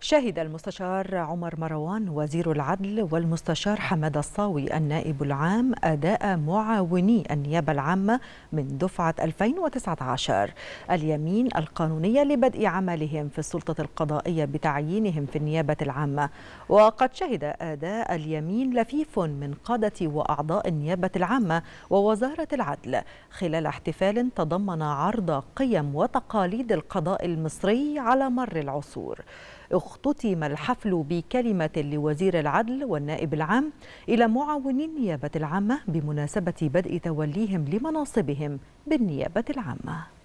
شهد المستشار عمر مروان وزير العدل والمستشار حمد الصاوي النائب العام أداء معاوني النيابة العامة من دفعة 2019 اليمين القانونية لبدء عملهم في السلطة القضائية بتعيينهم في النيابة العامة وقد شهد أداء اليمين لفيف من قادة وأعضاء النيابة العامة ووزارة العدل خلال احتفال تضمن عرض قيم وتقاليد القضاء المصري على مر العصور اختتم الحفل بكلمة لوزير العدل والنائب العام إلى معاوني النيابة العامة بمناسبة بدء توليهم لمناصبهم بالنيابة العامة